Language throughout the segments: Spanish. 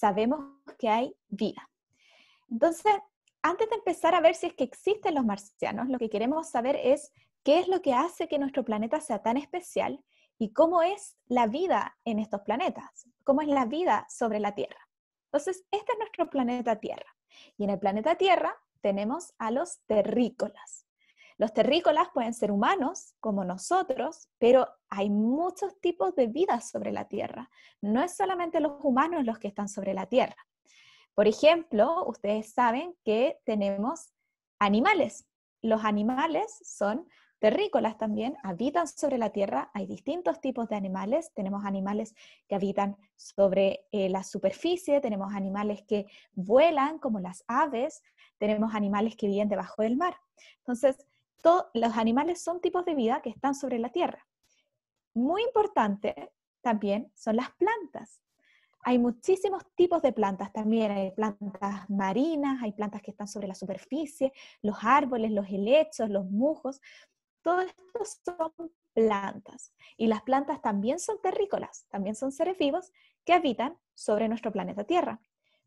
sabemos que hay vida. Entonces, antes de empezar a ver si es que existen los marcianos, lo que queremos saber es qué es lo que hace que nuestro planeta sea tan especial y cómo es la vida en estos planetas, cómo es la vida sobre la Tierra. Entonces, este es nuestro planeta Tierra. Y en el planeta Tierra tenemos a los terrícolas. Los terrícolas pueden ser humanos, como nosotros, pero hay muchos tipos de vida sobre la Tierra. No es solamente los humanos los que están sobre la Tierra. Por ejemplo, ustedes saben que tenemos animales. Los animales son terrícolas también, habitan sobre la Tierra, hay distintos tipos de animales, tenemos animales que habitan sobre eh, la superficie, tenemos animales que vuelan como las aves, tenemos animales que viven debajo del mar. Entonces, los animales son tipos de vida que están sobre la tierra. Muy importante también son las plantas. Hay muchísimos tipos de plantas también, hay plantas marinas, hay plantas que están sobre la superficie, los árboles, los helechos, los musgos, Todos estos son plantas. Y las plantas también son terrícolas, también son seres vivos que habitan sobre nuestro planeta Tierra.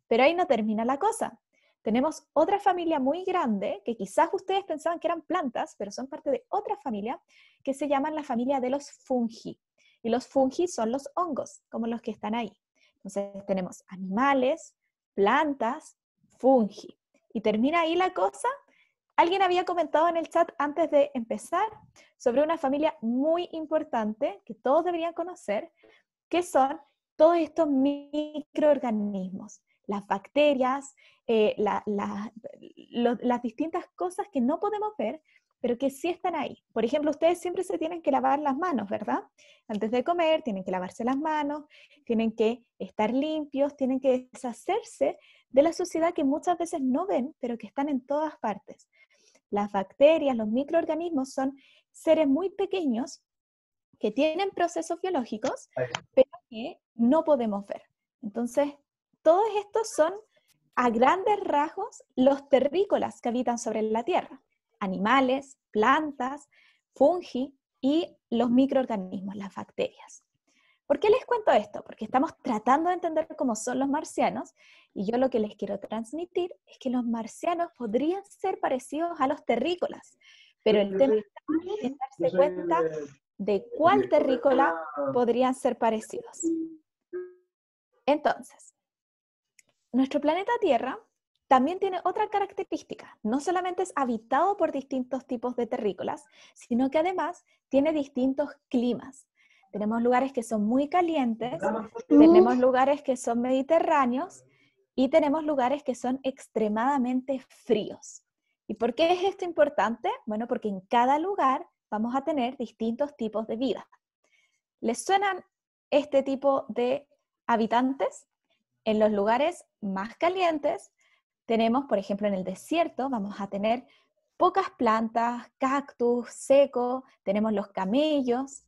Pero ahí no termina la cosa, tenemos otra familia muy grande, que quizás ustedes pensaban que eran plantas, pero son parte de otra familia, que se llaman la familia de los fungi. Y los fungi son los hongos, como los que están ahí. Entonces tenemos animales, plantas, fungi. Y termina ahí la cosa. Alguien había comentado en el chat antes de empezar sobre una familia muy importante que todos deberían conocer, que son todos estos microorganismos las bacterias, eh, las distintas cosas que no podemos ver, pero que sí están ahí. Por ejemplo, ustedes siempre se tienen que lavar las manos, ¿verdad? Antes de comer, tienen que lavarse las manos, tienen que estar limpios, tienen que deshacerse de la suciedad que muchas veces no ven, pero que están en todas partes. Las bacterias, los microorganismos son seres muy pequeños que tienen procesos biológicos, pero que no podemos ver. Entonces, todos estos son, a grandes rasgos, los terrícolas que habitan sobre la Tierra, animales, plantas, fungi y los microorganismos, las bacterias. ¿Por qué les cuento esto? Porque estamos tratando de entender cómo son los marcianos y yo lo que les quiero transmitir es que los marcianos podrían ser parecidos a los terrícolas, pero el tema es darse cuenta de cuál terrícola podrían ser parecidos. Entonces, nuestro planeta Tierra también tiene otra característica. No solamente es habitado por distintos tipos de terrícolas, sino que además tiene distintos climas. Tenemos lugares que son muy calientes, tenemos lugares que son mediterráneos y tenemos lugares que son extremadamente fríos. ¿Y por qué es esto importante? Bueno, porque en cada lugar vamos a tener distintos tipos de vida. ¿Les suenan este tipo de habitantes? En los lugares más calientes tenemos, por ejemplo, en el desierto, vamos a tener pocas plantas, cactus, seco, tenemos los camellos.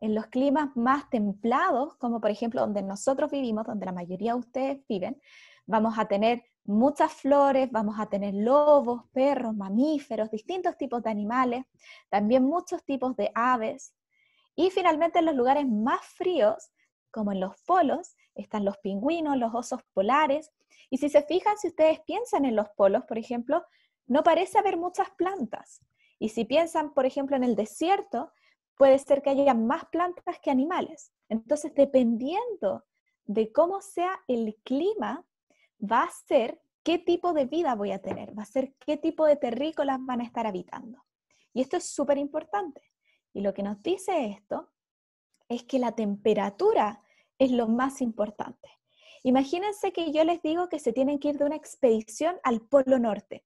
En los climas más templados, como por ejemplo donde nosotros vivimos, donde la mayoría de ustedes viven, vamos a tener muchas flores, vamos a tener lobos, perros, mamíferos, distintos tipos de animales, también muchos tipos de aves. Y finalmente en los lugares más fríos, como en los polos, están los pingüinos, los osos polares. Y si se fijan, si ustedes piensan en los polos, por ejemplo, no parece haber muchas plantas. Y si piensan, por ejemplo, en el desierto, puede ser que haya más plantas que animales. Entonces, dependiendo de cómo sea el clima, va a ser qué tipo de vida voy a tener, va a ser qué tipo de terrícolas van a estar habitando. Y esto es súper importante. Y lo que nos dice esto es que la temperatura es lo más importante. Imagínense que yo les digo que se tienen que ir de una expedición al Polo Norte.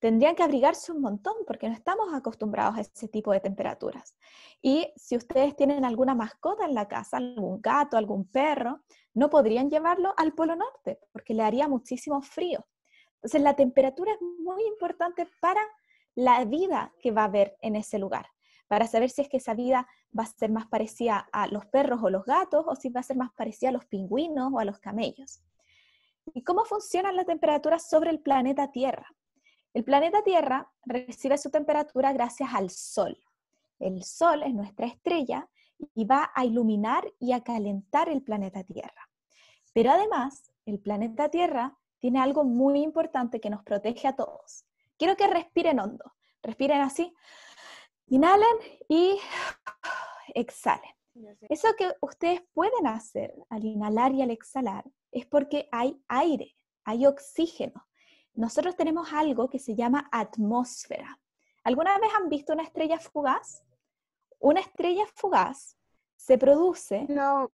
Tendrían que abrigarse un montón porque no estamos acostumbrados a ese tipo de temperaturas. Y si ustedes tienen alguna mascota en la casa, algún gato, algún perro, no podrían llevarlo al Polo Norte porque le haría muchísimo frío. Entonces la temperatura es muy importante para la vida que va a haber en ese lugar para saber si es que esa vida va a ser más parecida a los perros o los gatos o si va a ser más parecida a los pingüinos o a los camellos. ¿Y cómo funcionan las temperaturas sobre el planeta Tierra? El planeta Tierra recibe su temperatura gracias al Sol. El Sol es nuestra estrella y va a iluminar y a calentar el planeta Tierra. Pero además, el planeta Tierra tiene algo muy importante que nos protege a todos. Quiero que respiren hondo, respiren así Inhalen y exhalen. Eso que ustedes pueden hacer al inhalar y al exhalar es porque hay aire, hay oxígeno. Nosotros tenemos algo que se llama atmósfera. ¿Alguna vez han visto una estrella fugaz? Una estrella fugaz se produce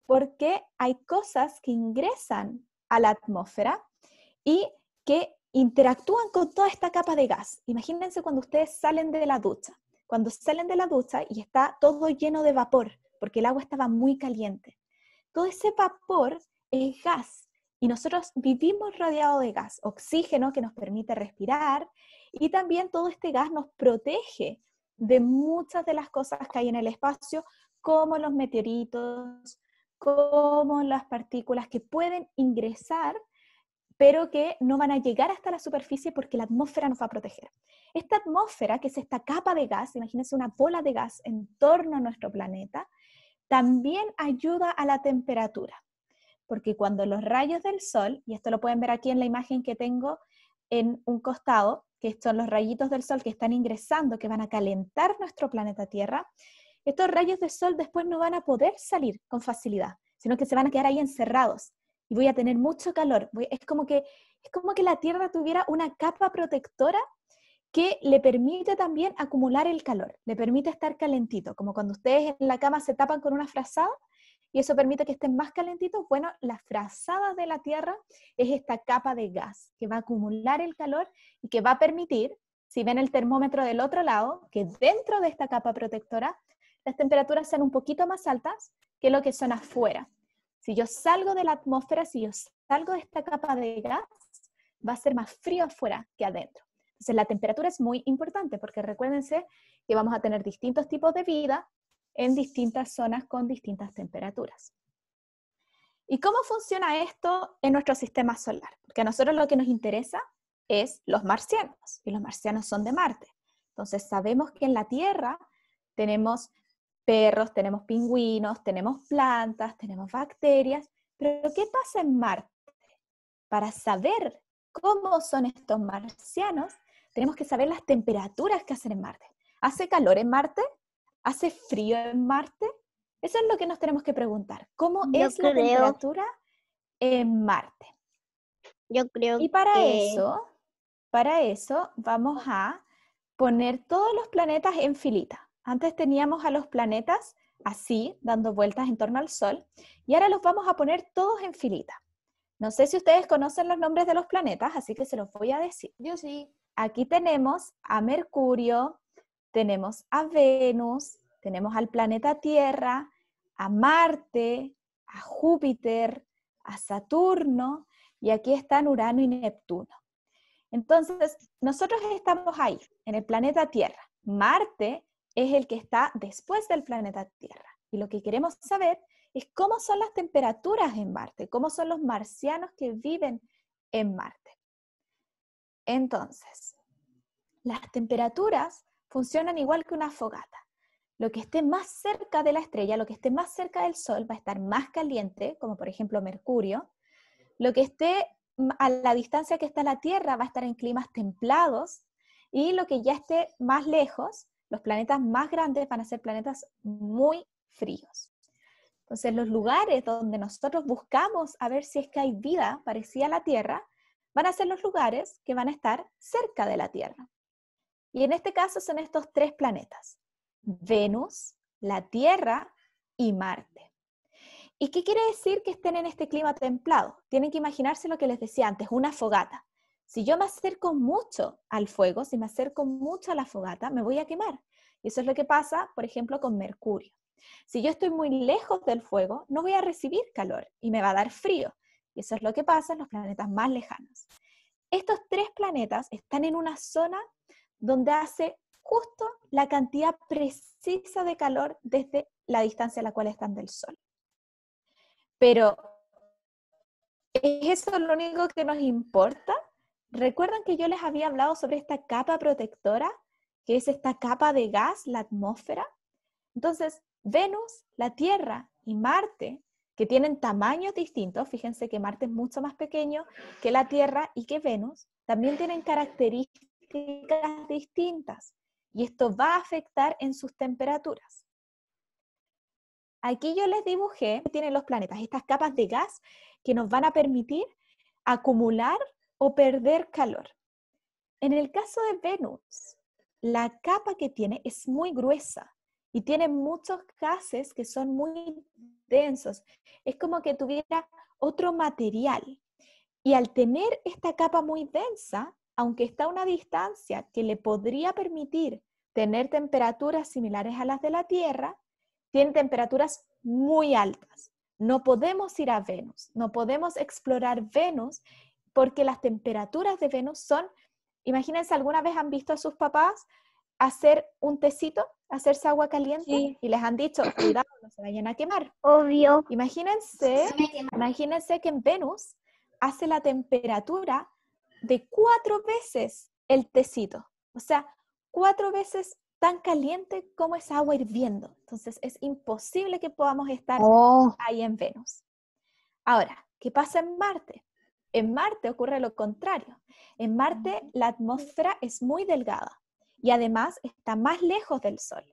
porque hay cosas que ingresan a la atmósfera y que interactúan con toda esta capa de gas. Imagínense cuando ustedes salen de la ducha cuando salen de la ducha y está todo lleno de vapor, porque el agua estaba muy caliente. Todo ese vapor es gas y nosotros vivimos rodeados de gas, oxígeno que nos permite respirar y también todo este gas nos protege de muchas de las cosas que hay en el espacio, como los meteoritos, como las partículas que pueden ingresar pero que no van a llegar hasta la superficie porque la atmósfera nos va a proteger. Esta atmósfera, que es esta capa de gas, imagínense una bola de gas en torno a nuestro planeta, también ayuda a la temperatura, porque cuando los rayos del sol, y esto lo pueden ver aquí en la imagen que tengo en un costado, que son los rayitos del sol que están ingresando, que van a calentar nuestro planeta Tierra, estos rayos del sol después no van a poder salir con facilidad, sino que se van a quedar ahí encerrados voy a tener mucho calor. es, como que, es como que la Tierra tuviera una capa protectora que le permite también acumular el calor, le permite estar calentito, como cuando ustedes en la cama se tapan con una frazada y eso permite que estén más calentitos. Bueno, la frazada de la Tierra es esta capa de gas que va a acumular el calor y que va a permitir, si ven el termómetro del otro lado, que dentro de esta capa protectora las temperaturas sean un poquito más altas que lo que son afuera. Si yo salgo de la atmósfera, si yo salgo de esta capa de gas, va a ser más frío afuera que adentro. Entonces la temperatura es muy importante porque recuérdense que vamos a tener distintos tipos de vida en distintas zonas con distintas temperaturas. ¿Y cómo funciona esto en nuestro sistema solar? Porque a nosotros lo que nos interesa es los marcianos y los marcianos son de Marte. Entonces sabemos que en la Tierra tenemos perros, tenemos pingüinos, tenemos plantas, tenemos bacterias, pero ¿qué pasa en Marte? Para saber cómo son estos marcianos, tenemos que saber las temperaturas que hacen en Marte. ¿Hace calor en Marte? ¿Hace frío en Marte? Eso es lo que nos tenemos que preguntar. ¿Cómo es la temperatura en Marte? Yo creo Y para eso, para eso vamos a poner todos los planetas en filita. Antes teníamos a los planetas así, dando vueltas en torno al Sol, y ahora los vamos a poner todos en filita. No sé si ustedes conocen los nombres de los planetas, así que se los voy a decir. Yo sí. Aquí tenemos a Mercurio, tenemos a Venus, tenemos al planeta Tierra, a Marte, a Júpiter, a Saturno, y aquí están Urano y Neptuno. Entonces, nosotros estamos ahí, en el planeta Tierra. Marte es el que está después del planeta Tierra. Y lo que queremos saber es cómo son las temperaturas en Marte, cómo son los marcianos que viven en Marte. Entonces, las temperaturas funcionan igual que una fogata. Lo que esté más cerca de la estrella, lo que esté más cerca del Sol va a estar más caliente, como por ejemplo Mercurio. Lo que esté a la distancia que está la Tierra va a estar en climas templados y lo que ya esté más lejos los planetas más grandes van a ser planetas muy fríos. Entonces, los lugares donde nosotros buscamos a ver si es que hay vida parecida a la Tierra, van a ser los lugares que van a estar cerca de la Tierra. Y en este caso son estos tres planetas, Venus, la Tierra y Marte. ¿Y qué quiere decir que estén en este clima templado? Tienen que imaginarse lo que les decía antes, una fogata. Si yo me acerco mucho al fuego, si me acerco mucho a la fogata, me voy a quemar. Y eso es lo que pasa, por ejemplo, con Mercurio. Si yo estoy muy lejos del fuego, no voy a recibir calor y me va a dar frío. Y eso es lo que pasa en los planetas más lejanos. Estos tres planetas están en una zona donde hace justo la cantidad precisa de calor desde la distancia a la cual están del Sol. Pero ¿es eso lo único que nos importa? ¿Recuerdan que yo les había hablado sobre esta capa protectora, que es esta capa de gas, la atmósfera? Entonces, Venus, la Tierra y Marte, que tienen tamaños distintos, fíjense que Marte es mucho más pequeño que la Tierra y que Venus, también tienen características distintas y esto va a afectar en sus temperaturas. Aquí yo les dibujé, tienen los planetas, estas capas de gas que nos van a permitir acumular o perder calor. En el caso de Venus, la capa que tiene es muy gruesa y tiene muchos gases que son muy densos. Es como que tuviera otro material. Y al tener esta capa muy densa, aunque está a una distancia que le podría permitir tener temperaturas similares a las de la Tierra, tiene temperaturas muy altas. No podemos ir a Venus, no podemos explorar Venus porque las temperaturas de Venus son, imagínense, alguna vez han visto a sus papás hacer un tecito, hacerse agua caliente y les han dicho, cuidado, no se vayan a quemar. Obvio. Imagínense, imagínense que en Venus hace la temperatura de cuatro veces el tecito, o sea, cuatro veces tan caliente como esa agua hirviendo. Entonces es imposible que podamos estar oh. ahí en Venus. Ahora, ¿qué pasa en Marte? En Marte ocurre lo contrario. En Marte ah. la atmósfera es muy delgada y además está más lejos del Sol.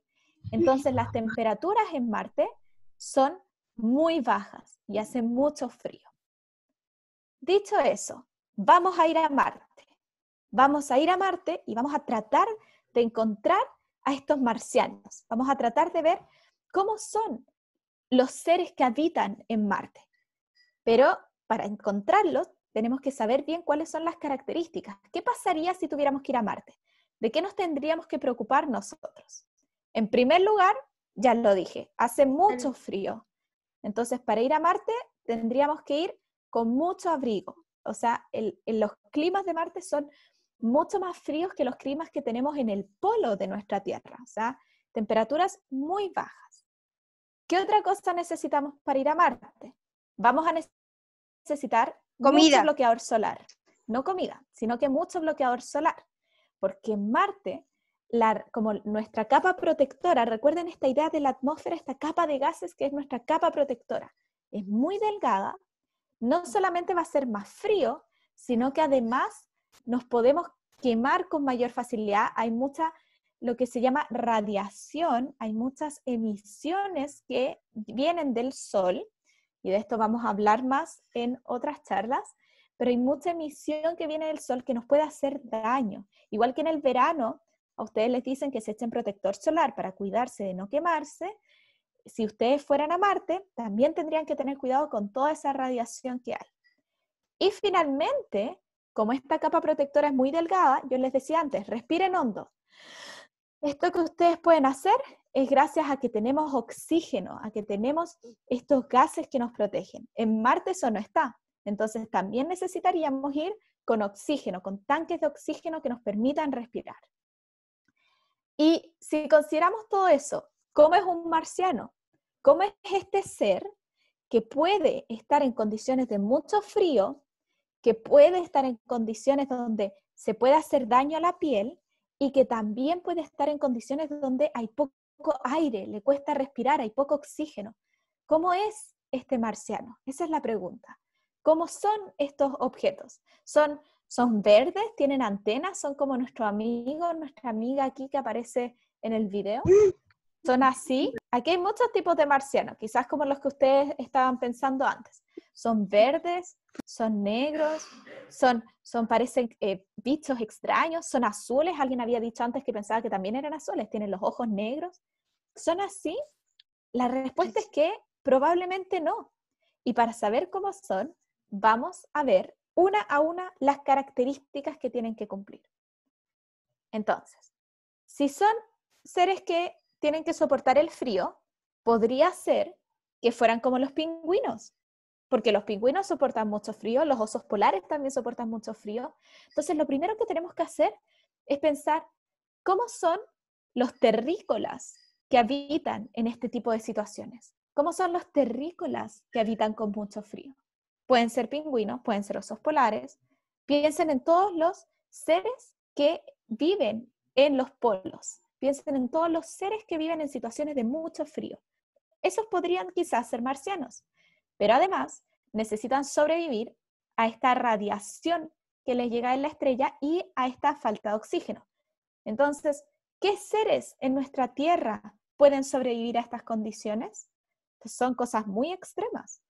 Entonces las ah. temperaturas en Marte son muy bajas y hace mucho frío. Dicho eso, vamos a ir a Marte. Vamos a ir a Marte y vamos a tratar de encontrar a estos marcianos. Vamos a tratar de ver cómo son los seres que habitan en Marte. Pero para encontrarlos tenemos que saber bien cuáles son las características. ¿Qué pasaría si tuviéramos que ir a Marte? ¿De qué nos tendríamos que preocupar nosotros? En primer lugar, ya lo dije, hace mucho frío. Entonces, para ir a Marte tendríamos que ir con mucho abrigo. O sea, los climas de Marte son mucho más fríos que los climas que tenemos en el polo de nuestra Tierra. O sea, temperaturas muy bajas. ¿Qué otra cosa necesitamos para ir a Marte? Vamos a necesitar comida. mucho bloqueador solar. No comida, sino que mucho bloqueador solar. Porque en Marte, como nuestra capa protectora, recuerden esta idea de la atmósfera, esta capa de gases que es nuestra capa protectora, es muy delgada, no solamente va a ser más frío, sino que además nos podemos quemar con mayor facilidad. Hay mucha, lo que se llama radiación, hay muchas emisiones que vienen del Sol y de esto vamos a hablar más en otras charlas, pero hay mucha emisión que viene del sol que nos puede hacer daño. Igual que en el verano, a ustedes les dicen que se echen protector solar para cuidarse de no quemarse. Si ustedes fueran a Marte, también tendrían que tener cuidado con toda esa radiación que hay. Y finalmente, como esta capa protectora es muy delgada, yo les decía antes, respiren hondo. Esto que ustedes pueden hacer es gracias a que tenemos oxígeno, a que tenemos estos gases que nos protegen. En Marte eso no está. Entonces también necesitaríamos ir con oxígeno, con tanques de oxígeno que nos permitan respirar. Y si consideramos todo eso, ¿cómo es un marciano? ¿Cómo es este ser que puede estar en condiciones de mucho frío, que puede estar en condiciones donde se puede hacer daño a la piel y que también puede estar en condiciones donde hay poca poco aire, le cuesta respirar, hay poco oxígeno. ¿Cómo es este marciano? Esa es la pregunta. ¿Cómo son estos objetos? ¿Son, son verdes? ¿Tienen antenas? ¿Son como nuestro amigo, nuestra amiga aquí que aparece en el video? ¿Son así? Aquí hay muchos tipos de marcianos, quizás como los que ustedes estaban pensando antes. Son verdes, son negros, son, son parecen eh, bichos extraños, son azules. Alguien había dicho antes que pensaba que también eran azules, tienen los ojos negros. ¿Son así? La respuesta es que probablemente no. Y para saber cómo son, vamos a ver una a una las características que tienen que cumplir. Entonces, si son seres que tienen que soportar el frío, podría ser que fueran como los pingüinos, porque los pingüinos soportan mucho frío, los osos polares también soportan mucho frío. Entonces, lo primero que tenemos que hacer es pensar cómo son los terrícolas, que habitan en este tipo de situaciones. ¿Cómo son los terrícolas que habitan con mucho frío? Pueden ser pingüinos, pueden ser osos polares. Piensen en todos los seres que viven en los polos. Piensen en todos los seres que viven en situaciones de mucho frío. Esos podrían quizás ser marcianos, pero además necesitan sobrevivir a esta radiación que les llega en la estrella y a esta falta de oxígeno. Entonces, ¿qué seres en nuestra Tierra pueden sobrevivir a estas condiciones? son cosas muy extremas.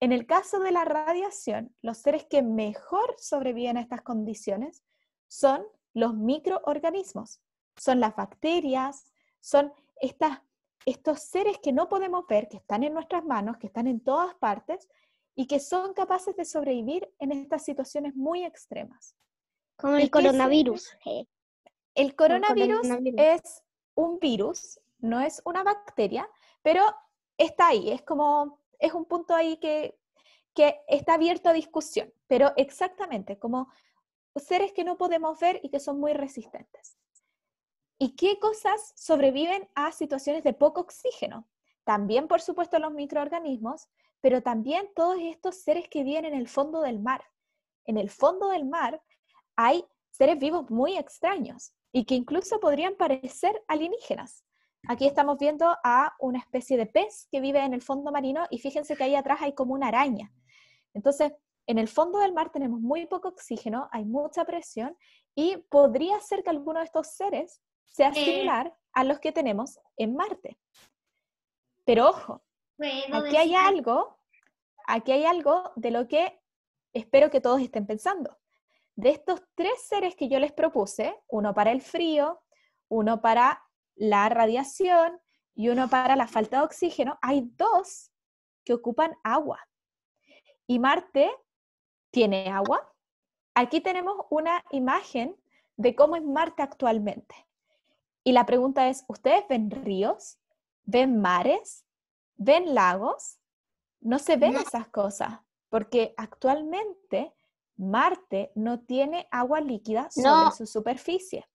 En el caso de la radiación, los seres que mejor sobreviven a estas condiciones son los microorganismos, son las bacterias, son estas, estos seres que no podemos ver, que están en nuestras manos, que están en todas partes y que son capaces de sobrevivir en estas situaciones muy extremas. Como el coronavirus. el coronavirus. el coronavirus es un virus no es una bacteria, pero está ahí, es como, es un punto ahí que, que está abierto a discusión, pero exactamente como seres que no podemos ver y que son muy resistentes. ¿Y qué cosas sobreviven a situaciones de poco oxígeno? También, por supuesto, los microorganismos, pero también todos estos seres que viven en el fondo del mar. En el fondo del mar hay seres vivos muy extraños y que incluso podrían parecer alienígenas. Aquí estamos viendo a una especie de pez que vive en el fondo marino y fíjense que ahí atrás hay como una araña. Entonces, en el fondo del mar tenemos muy poco oxígeno, hay mucha presión y podría ser que alguno de estos seres sea eh. similar a los que tenemos en Marte. Pero ojo, aquí hay algo, aquí hay algo de lo que espero que todos estén pensando. De estos tres seres que yo les propuse, uno para el frío, uno para la radiación y uno para la falta de oxígeno, hay dos que ocupan agua. Y Marte tiene agua. Aquí tenemos una imagen de cómo es Marte actualmente. Y la pregunta es, ¿ustedes ven ríos? ¿Ven mares? ¿Ven lagos? No se ven esas cosas, porque actualmente Marte no tiene agua líquida sobre su superficie.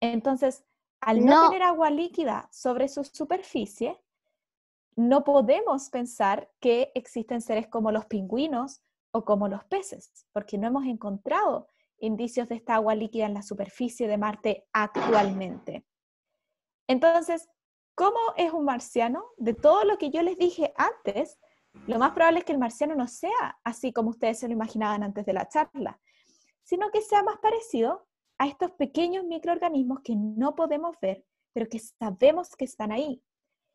Entonces, al no, tener agua líquida sobre su superficie, no podemos pensar que existen seres como los pingüinos o como los peces, porque no hemos encontrado indicios de esta agua líquida en la superficie de Marte actualmente. Entonces, ¿cómo es un marciano? De todo lo que yo les dije antes, lo más probable es que el marciano no sea así como ustedes se lo imaginaban antes de la charla, sino que sea más parecido a estos pequeños microorganismos que no podemos ver, pero que sabemos que están ahí.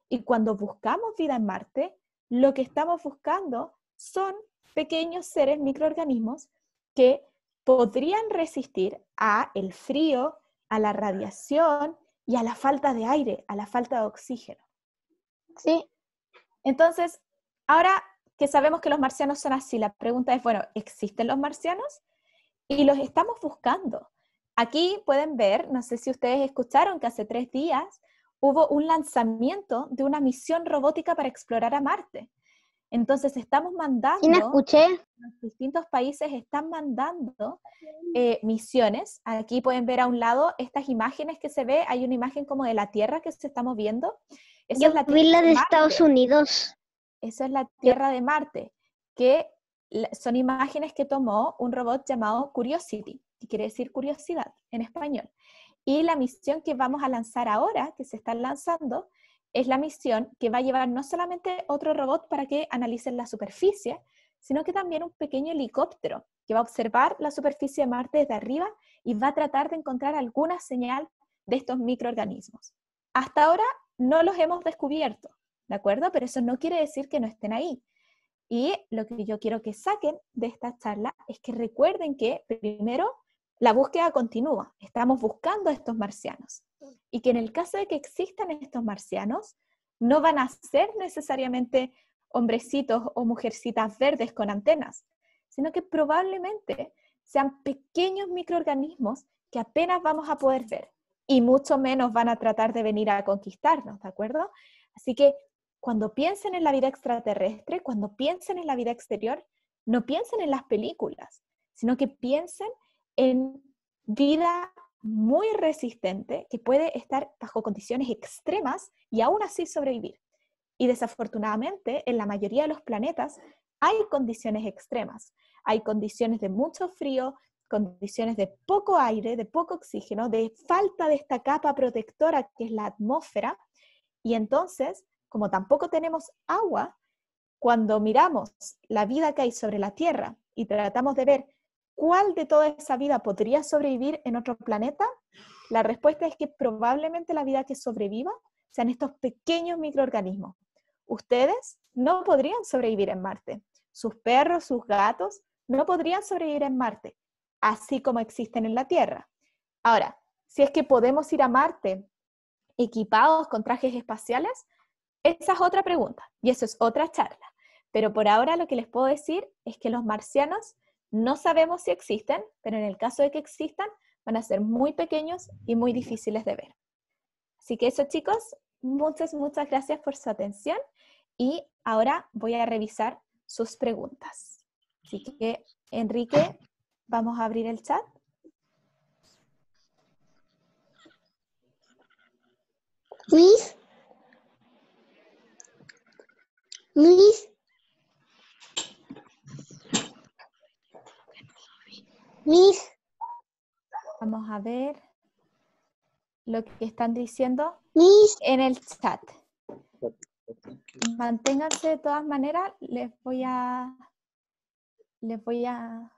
Y cuando buscamos vida en Marte, lo que estamos buscando son pequeños seres microorganismos que podrían resistir a el frío, a la radiación y a la falta de aire, a la falta de oxígeno. Sí. Entonces, ahora que sabemos que los marcianos son así, la pregunta es, bueno, ¿existen los marcianos? Y los estamos buscando. Aquí pueden ver, no sé si ustedes escucharon que hace tres días hubo un lanzamiento de una misión robótica para explorar a Marte. Entonces estamos mandando, ¿Quién escuché. los distintos países están mandando eh, misiones. Aquí pueden ver a un lado estas imágenes que se ve, hay una imagen como de la Tierra que se está moviendo. Esa es la vi de Estados Unidos. Esa es la Tierra de Marte, que son imágenes que tomó un robot llamado Curiosity que quiere decir curiosidad en español. Y la misión que vamos a lanzar ahora, que se está lanzando, es la misión que va a llevar no solamente otro robot para que analicen la superficie, sino que también un pequeño helicóptero que va a observar la superficie de Marte desde arriba y va a tratar de encontrar alguna señal de estos microorganismos. Hasta ahora no los hemos descubierto, ¿de acuerdo? Pero eso no quiere decir que no estén ahí. Y lo que yo quiero que saquen de esta charla es que recuerden que primero la búsqueda continúa, estamos buscando a estos marcianos. Y que en el caso de que existan estos marcianos, no van a ser necesariamente hombrecitos o mujercitas verdes con antenas, sino que probablemente sean pequeños microorganismos que apenas vamos a poder ver y mucho menos van a tratar de venir a conquistarnos, ¿de acuerdo? Así que cuando piensen en la vida extraterrestre, cuando piensen en la vida exterior, no piensen en las películas, sino que piensen en vida muy resistente que puede estar bajo condiciones extremas y aún así sobrevivir. Y desafortunadamente, en la mayoría de los planetas hay condiciones extremas. Hay condiciones de mucho frío, condiciones de poco aire, de poco oxígeno, de falta de esta capa protectora que es la atmósfera. Y entonces, como tampoco tenemos agua, cuando miramos la vida que hay sobre la Tierra y tratamos de ver ¿cuál de toda esa vida podría sobrevivir en otro planeta? La respuesta es que probablemente la vida que sobreviva sean estos pequeños microorganismos. Ustedes no podrían sobrevivir en Marte. Sus perros, sus gatos, no podrían sobrevivir en Marte, así como existen en la Tierra. Ahora, si es que podemos ir a Marte equipados con trajes espaciales, esa es otra pregunta y eso es otra charla. Pero por ahora lo que les puedo decir es que los marcianos no sabemos si existen, pero en el caso de que existan, van a ser muy pequeños y muy difíciles de ver. Así que eso chicos, muchas, muchas gracias por su atención y ahora voy a revisar sus preguntas. Así que, Enrique, vamos a abrir el chat. ¿Luis? ¿Luis? Vamos a ver lo que están diciendo en el chat. Manténganse de todas maneras, les voy a les voy a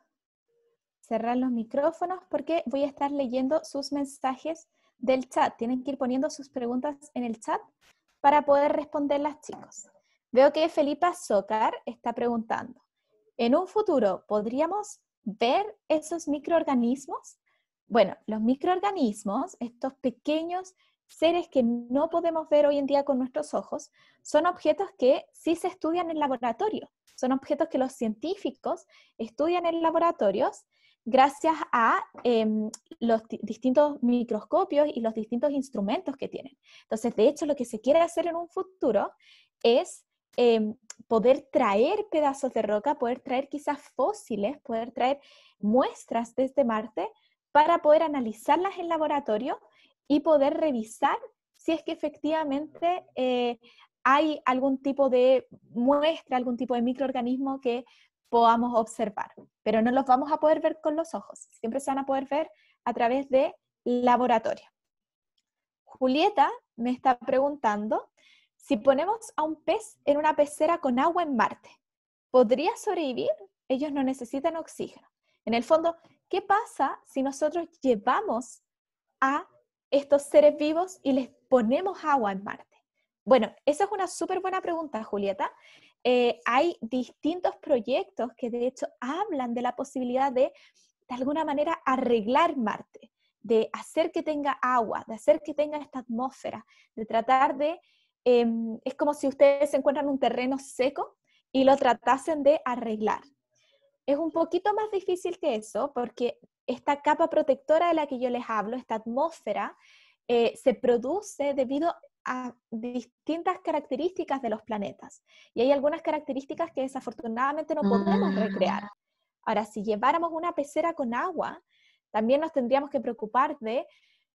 cerrar los micrófonos porque voy a estar leyendo sus mensajes del chat. Tienen que ir poniendo sus preguntas en el chat para poder responderlas, chicos. Veo que Felipa Socar está preguntando, ¿en un futuro podríamos ver esos microorganismos. Bueno, los microorganismos, estos pequeños seres que no podemos ver hoy en día con nuestros ojos, son objetos que sí se estudian en laboratorio, son objetos que los científicos estudian en laboratorios gracias a em, los distintos microscopios y los distintos instrumentos que tienen. Entonces, de hecho, lo que se quiere hacer en un futuro es Em, poder traer pedazos de roca, poder traer quizás fósiles, poder traer muestras desde este Marte para poder analizarlas en laboratorio y poder revisar si es que efectivamente eh, hay algún tipo de muestra, algún tipo de microorganismo que podamos observar, pero no los vamos a poder ver con los ojos, siempre se van a poder ver a través de laboratorio. Julieta me está preguntando si ponemos a un pez en una pecera con agua en Marte, ¿podría sobrevivir? Ellos no necesitan oxígeno. En el fondo, ¿qué pasa si nosotros llevamos a estos seres vivos y les ponemos agua en Marte? Bueno, esa es una súper buena pregunta, Julieta. Eh, hay distintos proyectos que de hecho hablan de la posibilidad de, de alguna manera, arreglar Marte, de hacer que tenga agua, de hacer que tenga esta atmósfera, de tratar de Em, es como si ustedes se encuentran un terreno seco y lo tratasen de arreglar. Es un poquito más difícil que eso porque esta capa protectora de la que yo les hablo, esta atmósfera, eh, se produce debido a distintas características de los planetas. Y hay algunas características que desafortunadamente no podemos mm. recrear. Ahora, si lleváramos una pecera con agua, también nos tendríamos que preocupar de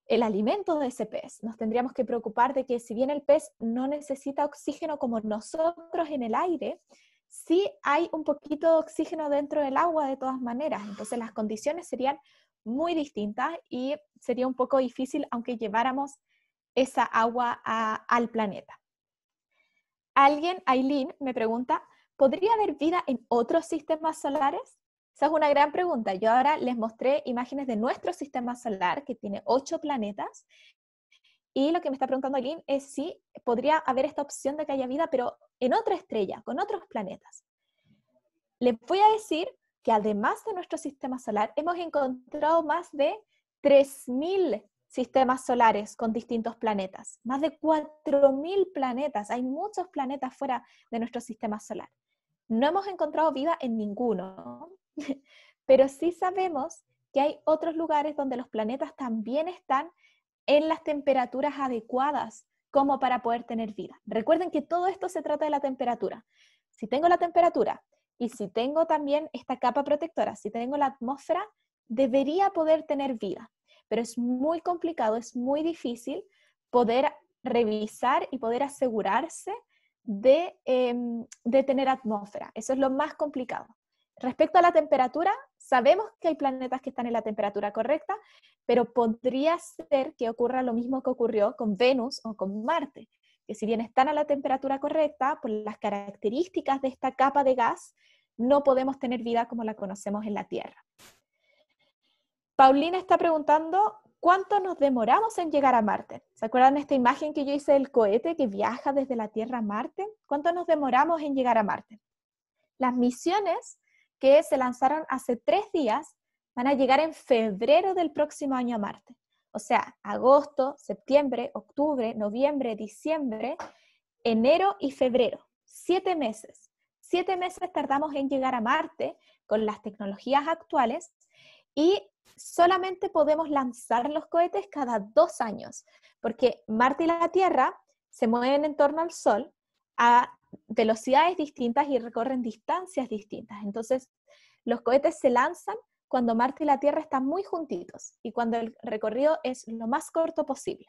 el alimento de ese pez. Nos tendríamos que preocupar de que si bien el pez no necesita oxígeno como nosotros en el aire, sí hay un poquito de oxígeno dentro del agua de todas maneras. Entonces las condiciones serían muy distintas y sería un poco difícil aunque lleváramos esa agua al planeta. Alguien, Aileen, me pregunta, ¿podría haber vida en otros sistemas solares? Esa es una gran pregunta. Yo ahora les mostré imágenes de nuestro sistema solar, que tiene ocho planetas, y lo que me está preguntando alguien es si podría haber esta opción de que haya vida, pero en otra estrella, con otros planetas. Les voy a decir que además de nuestro sistema solar, hemos encontrado más de 3.000 sistemas solares con distintos planetas, más de 4.000 planetas, hay muchos planetas fuera de nuestro sistema solar. No hemos encontrado vida en ninguno, pero sí sabemos que hay otros lugares donde los planetas también están en las temperaturas adecuadas como para poder tener vida. Recuerden que todo esto se trata de la temperatura. Si tengo la temperatura y si tengo también esta capa protectora, si tengo la atmósfera, debería poder tener vida. Pero es muy complicado, es muy difícil poder revisar y poder asegurarse de, em, de tener atmósfera. Eso es lo más complicado. Respecto a la temperatura, sabemos que hay planetas que están en la temperatura correcta, pero podría ser que ocurra lo mismo que ocurrió con Venus o con Marte, que si bien están a la temperatura correcta, por las características de esta capa de gas, no podemos tener vida como la conocemos en la Tierra. Paulina está preguntando, ¿cuánto nos demoramos en llegar a Marte? ¿Se acuerdan de esta imagen que yo hice del cohete que viaja desde la Tierra a Marte? ¿Cuánto nos demoramos en llegar a Marte? Las misiones que se lanzaron hace tres días van a llegar en febrero del próximo año a Marte. O sea, agosto, septiembre, octubre, noviembre, diciembre, enero y febrero. Siete meses. Siete meses tardamos en llegar a Marte con las tecnologías actuales y solamente podemos lanzar los cohetes cada dos años, porque Marte y la Tierra se mueven en torno al Sol a velocidades distintas y recorren distancias distintas. Entonces, los cohetes se lanzan cuando Marte y la Tierra están muy juntitos y cuando el recorrido es lo más corto posible.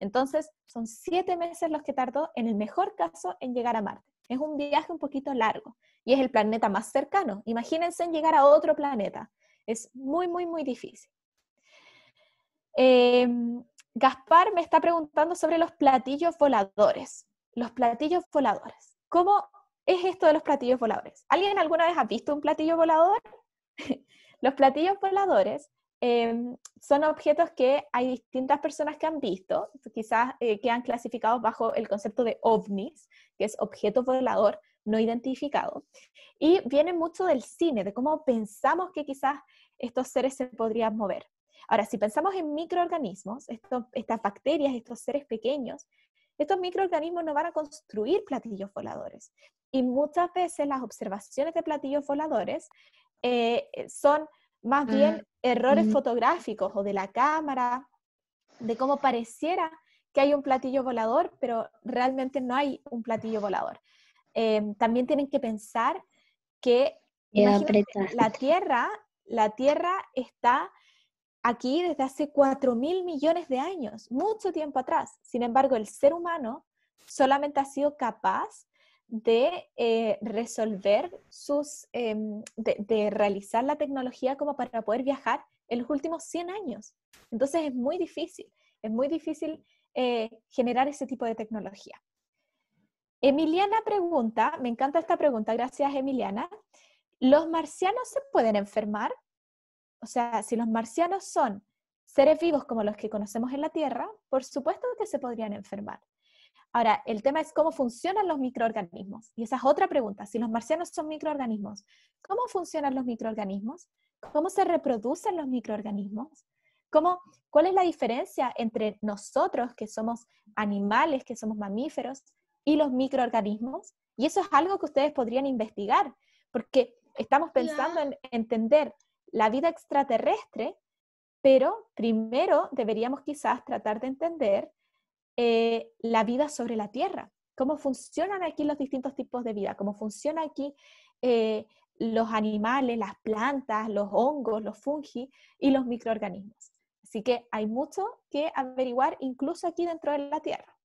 Entonces, son siete meses los que tardó, en el mejor caso, en llegar a Marte. Es un viaje un poquito largo y es el planeta más cercano. Imagínense en llegar a otro planeta. Es muy, muy, muy difícil. Em, Gaspar me está preguntando sobre los platillos voladores. Los platillos voladores. ¿Cómo es esto de los platillos voladores? ¿Alguien alguna vez ha visto un platillo volador? los platillos voladores em, son objetos que hay distintas personas que han visto, quizás eh, que han clasificado bajo el concepto de ovnis, que es objeto volador no identificado, y viene mucho del cine, de cómo pensamos que quizás estos seres se podrían mover. Ahora, si pensamos en microorganismos, estas bacterias, estos seres pequeños, estos microorganismos no van a construir platillos voladores. Y muchas veces las observaciones de platillos voladores eh, son más mm, bien errores mm. fotográficos o de la cámara, de cómo pareciera que hay un platillo volador, pero realmente no hay un platillo volador. Em, también tienen que pensar que la Tierra, la Tierra está aquí desde hace 4 mil millones de años, mucho tiempo atrás. Sin embargo, el ser humano solamente ha sido capaz de eh, resolver sus, em, de, realizar la tecnología como para poder viajar en los últimos 100 años. Entonces es muy difícil, es muy difícil eh, generar ese tipo de tecnología. Emiliana pregunta, me encanta esta pregunta, gracias Emiliana, ¿los marcianos se pueden enfermar? O sea, si los marcianos son seres vivos como los que conocemos en la Tierra, por supuesto que se podrían enfermar. Ahora, el tema es cómo funcionan los microorganismos. Y esa es otra pregunta. Si los marcianos son microorganismos, ¿cómo funcionan los microorganismos? ¿Cómo se reproducen los microorganismos? ¿Cómo, ¿Cuál es la diferencia entre nosotros, que somos animales, que somos mamíferos, y los microorganismos? Y eso es algo que ustedes podrían investigar, porque estamos pensando en entender la vida extraterrestre, pero primero deberíamos quizás tratar de entender eh, la vida sobre la Tierra, cómo funcionan aquí los distintos tipos de vida, cómo funcionan aquí eh, los animales, las plantas, los hongos, los fungi y los microorganismos. Así que hay mucho que averiguar incluso aquí dentro de la Tierra.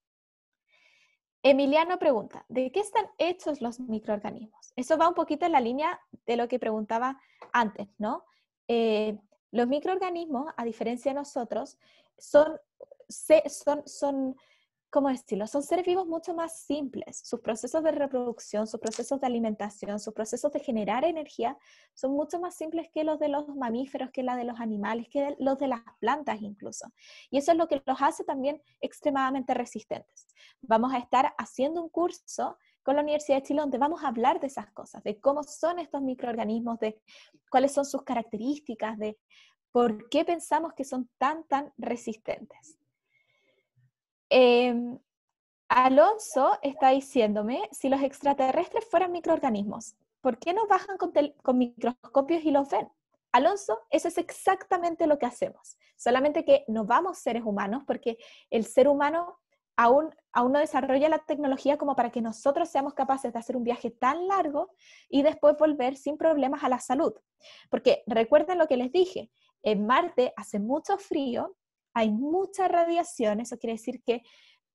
Emiliano pregunta, ¿de qué están hechos los microorganismos? Eso va un poquito en la línea de lo que preguntaba antes, ¿no? Eh, los microorganismos, a diferencia de nosotros, son, son, son, Son seres vivos mucho más simples. Sus procesos de reproducción, sus procesos de alimentación, sus procesos de generar energía son mucho más simples que los de los mamíferos, que la de los animales, que los de las plantas incluso. Y eso es lo que los hace también extremadamente resistentes. Vamos a estar haciendo un curso con la Universidad de Chile, donde vamos a hablar de esas cosas, de cómo son estos microorganismos, de cuáles son sus características, de por qué pensamos que son tan, tan resistentes. Em, Alonso está diciéndome, si los extraterrestres fueran microorganismos, ¿por qué no bajan con, con microscopios y los ven? Alonso, eso es exactamente lo que hacemos, solamente que no vamos seres humanos porque el ser humano aún, no desarrolla la tecnología como para que nosotros seamos capaces de hacer un viaje tan largo y después volver sin problemas a la salud. Porque recuerden lo que les dije, en Marte hace mucho frío, hay mucha radiación, eso quiere decir que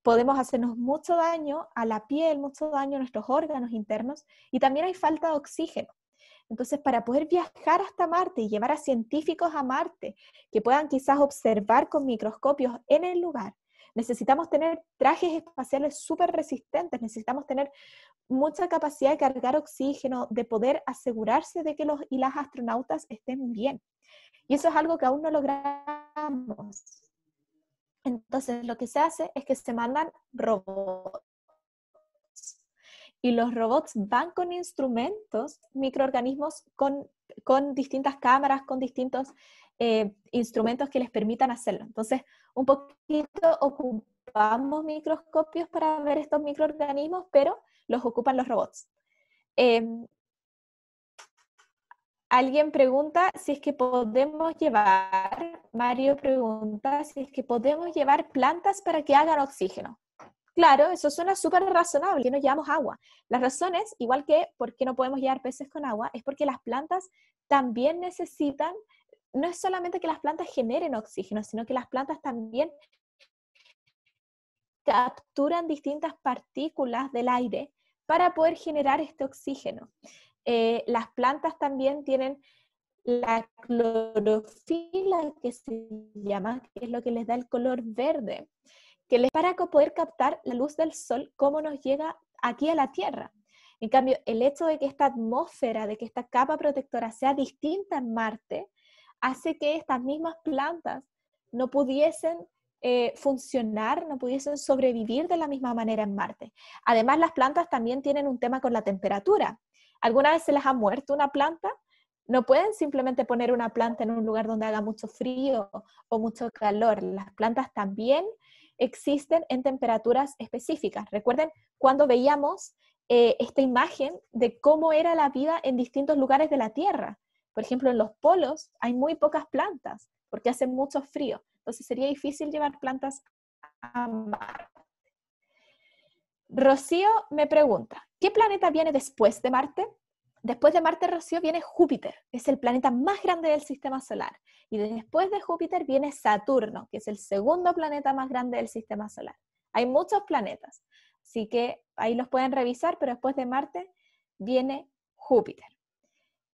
podemos hacernos mucho daño a la piel, mucho daño a nuestros órganos internos y también hay falta de oxígeno. Entonces, para poder viajar hasta Marte y llevar a científicos a Marte que puedan quizás observar con microscopios en el lugar, necesitamos tener trajes espaciales súper resistentes, necesitamos tener mucha capacidad de cargar oxígeno, de poder asegurarse de que los y las astronautas estén bien. Y eso es algo que aún no logramos. Entonces, lo que se hace es que se mandan robots. Y los robots van con instrumentos, microorganismos con, distintas cámaras, con distintos eh, instrumentos que les permitan hacerlo. Entonces, un poquito ocupamos microscopios para ver estos microorganismos, pero los ocupan los robots. Em, alguien pregunta si es que podemos llevar, Mario pregunta si es que podemos llevar plantas para que hagan oxígeno. Claro, eso suena súper razonable, que no llevamos agua. Las razones, igual que por qué no podemos llevar peces con agua, es porque las plantas también necesitan no es solamente que las plantas generen oxígeno, sino que las plantas también capturan distintas partículas del aire para poder generar este oxígeno. Eh, las plantas también tienen la clorofila que se llama, que es lo que les da el color verde, que les para poder captar la luz del sol como nos llega aquí a la Tierra. En cambio, el hecho de que esta atmósfera, de que esta capa protectora sea distinta en Marte, hace que estas mismas plantas no pudiesen eh, funcionar, no pudiesen sobrevivir de la misma manera en Marte. Además, las plantas también tienen un tema con la temperatura. ¿Alguna vez se les ha muerto una planta? No pueden simplemente poner una planta en un lugar donde haga mucho frío o mucho calor. Las plantas también existen en temperaturas específicas. Recuerden cuando veíamos eh, esta imagen de cómo era la vida en distintos lugares de la Tierra. Por ejemplo, en los polos hay muy pocas plantas porque hace mucho frío. Entonces sería difícil llevar plantas a Marte. Rocío me pregunta, ¿qué planeta viene después de Marte? Después de Marte, Rocío, viene Júpiter, es el planeta más grande del sistema solar. Y después de Júpiter viene Saturno, que es el segundo planeta más grande del sistema solar. Hay muchos planetas, así que ahí los pueden revisar, pero después de Marte viene Júpiter.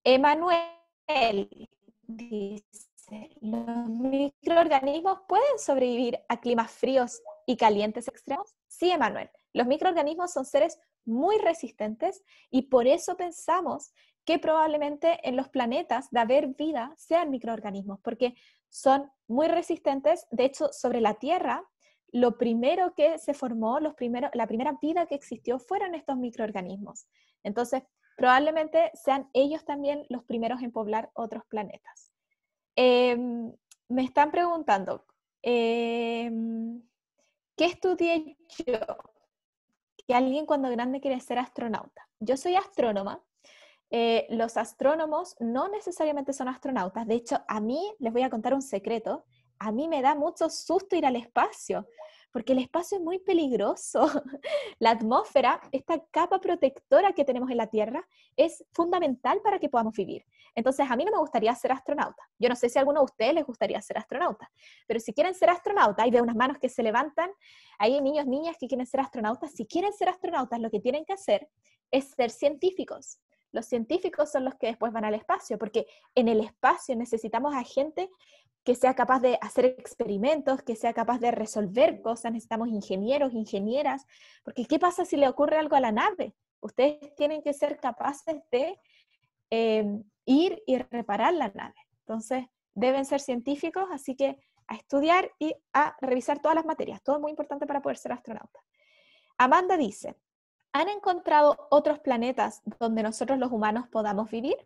Emanuel él dice, los microorganismos pueden sobrevivir a climas fríos y calientes extremos. Sí, Emanuel, los microorganismos son seres muy resistentes y por eso pensamos que probablemente en los planetas de haber vida sean microorganismos, porque son muy resistentes. De hecho, sobre la Tierra, lo primero que se formó, los primeros, la primera vida que existió fueron estos microorganismos. Entonces, probablemente sean ellos también los primeros en poblar otros planetas. Em, me están preguntando, em, ¿qué estudié yo? Que alguien cuando grande quiere ser astronauta. Yo soy astrónoma. Eh, los astrónomos no necesariamente son astronautas. De hecho, a mí les voy a contar un secreto. A mí me da mucho susto ir al espacio porque el espacio es muy peligroso. La atmósfera, esta capa protectora que tenemos en la Tierra, es fundamental para que podamos vivir. Entonces, a mí no me gustaría ser astronauta. Yo no sé si a alguno de ustedes les gustaría ser astronauta, pero si quieren ser astronauta, ahí veo unas manos que se levantan, hay niños, niñas que quieren ser astronautas. Si quieren ser astronautas, lo que tienen que hacer es ser científicos. Los científicos son los que después van al espacio, porque en el espacio necesitamos a gente que sea capaz de hacer experimentos, que sea capaz de resolver cosas. Necesitamos ingenieros, ingenieras, porque ¿qué pasa si le ocurre algo a la nave? Ustedes tienen que ser capaces de em, ir y reparar la nave. Entonces, deben ser científicos, así que a estudiar y a revisar todas las materias. Todo es muy importante para poder ser astronauta. Amanda dice, ¿han encontrado otros planetas donde nosotros los humanos podamos vivir?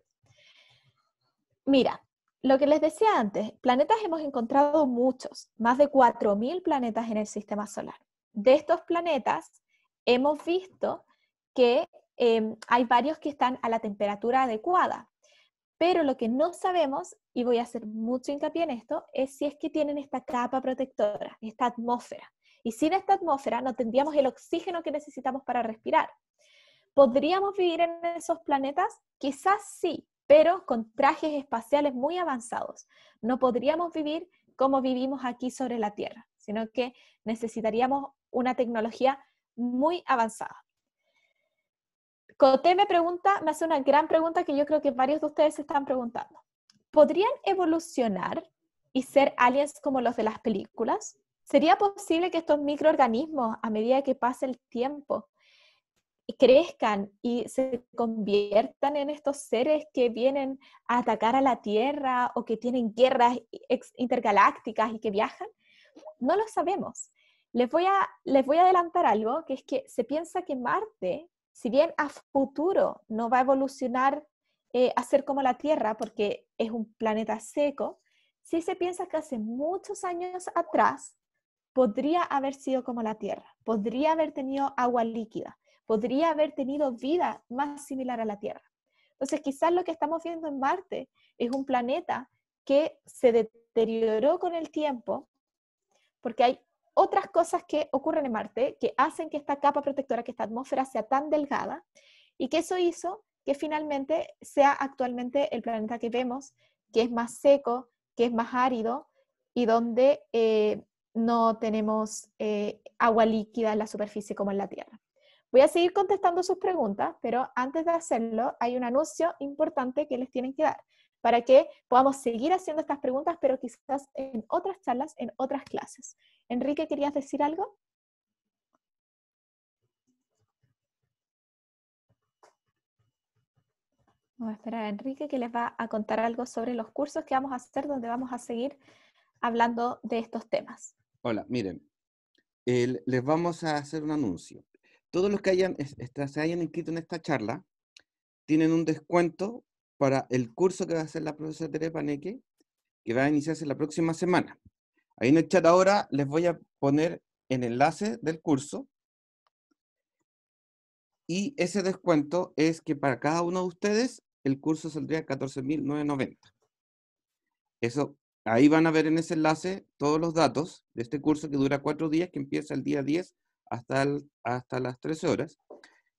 Mira, lo que les decía antes, planetas hemos encontrado muchos, más de 4.000 planetas en el sistema solar. De estos planetas hemos visto que em, hay varios que están a la temperatura adecuada, pero lo que no sabemos, y voy a hacer mucho hincapié en esto, es si es que tienen esta capa protectora, esta atmósfera. Y sin esta atmósfera no tendríamos el oxígeno que necesitamos para respirar. ¿Podríamos vivir en esos planetas? Quizás sí, pero con trajes espaciales muy avanzados. No podríamos vivir como vivimos aquí sobre la Tierra, sino que necesitaríamos una tecnología muy avanzada. Coté me pregunta, me hace una gran pregunta que yo creo que varios de ustedes se están preguntando. ¿Podrían evolucionar y ser aliens como los de las películas? ¿Sería posible que estos microorganismos, a medida que pase el tiempo, crezcan y se conviertan en estos seres que vienen a atacar a la Tierra o que tienen guerras intergalácticas y que viajan? No lo sabemos. Les voy, a, les voy a adelantar algo, que es que se piensa que Marte, si bien a futuro no va a evolucionar eh, a ser como la Tierra, porque es un planeta seco, sí se piensa que hace muchos años atrás podría haber sido como la Tierra, podría haber tenido agua líquida, podría haber tenido vida más similar a la Tierra. Entonces, quizás lo que estamos viendo en Marte es un planeta que se deterioró con el tiempo, porque hay otras cosas que ocurren en Marte que hacen que esta capa protectora, que esta atmósfera sea tan delgada, y que eso hizo que finalmente sea actualmente el planeta que vemos, que es más seco, que es más árido y donde eh, no tenemos eh, agua líquida en la superficie como en la Tierra. Voy a seguir contestando sus preguntas, pero antes de hacerlo hay un anuncio importante que les tienen que dar para que podamos seguir haciendo estas preguntas, pero quizás en otras charlas, en otras clases. Enrique, ¿querías decir algo? Vamos a esperar a Enrique que les va a contar algo sobre los cursos que vamos a hacer, donde vamos a seguir hablando de estos temas. Hola, miren, les vamos a hacer un anuncio todos los que hayan, se hayan inscrito en esta charla tienen un descuento para el curso que va a hacer la profesora Tere Paneque, que va a iniciarse la próxima semana. Ahí en el chat ahora les voy a poner el enlace del curso. Y ese descuento es que para cada uno de ustedes el curso saldría a 14.990. Eso, ahí van a ver en ese enlace todos los datos de este curso que dura cuatro días, que empieza el día 10 hasta, hasta las 13 horas.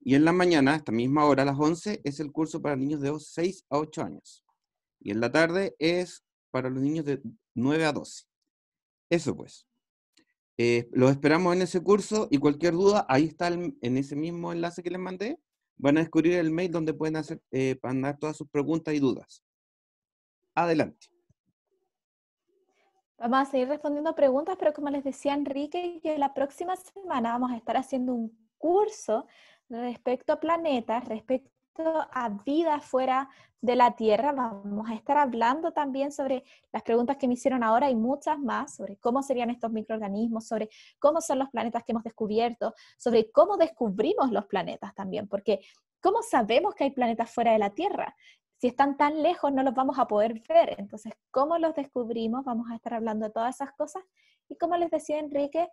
Y en la mañana, a esta misma hora, a las 11, es el curso para niños de 6 a 8 años. Y en la tarde es para los niños de 9 a 12. Eso pues. Eh, los esperamos en ese curso y cualquier duda, ahí está en ese mismo enlace que les mandé. Van a descubrir el mail donde pueden hacer, eh, mandar todas sus preguntas y dudas. Adelante. Vamos a seguir respondiendo preguntas, pero como les decía Enrique, que la próxima semana vamos a estar haciendo un curso respecto a planetas, respecto a vida fuera de la Tierra. Vamos a estar hablando también sobre las preguntas que me hicieron ahora y muchas más, sobre cómo serían estos microorganismos, sobre cómo son los planetas que hemos descubierto, sobre cómo descubrimos los planetas también, porque ¿cómo sabemos que hay planetas fuera de la Tierra? si están tan lejos no los vamos a poder ver. Entonces, ¿cómo los descubrimos? Vamos a estar hablando de todas esas cosas. Y como les decía Enrique,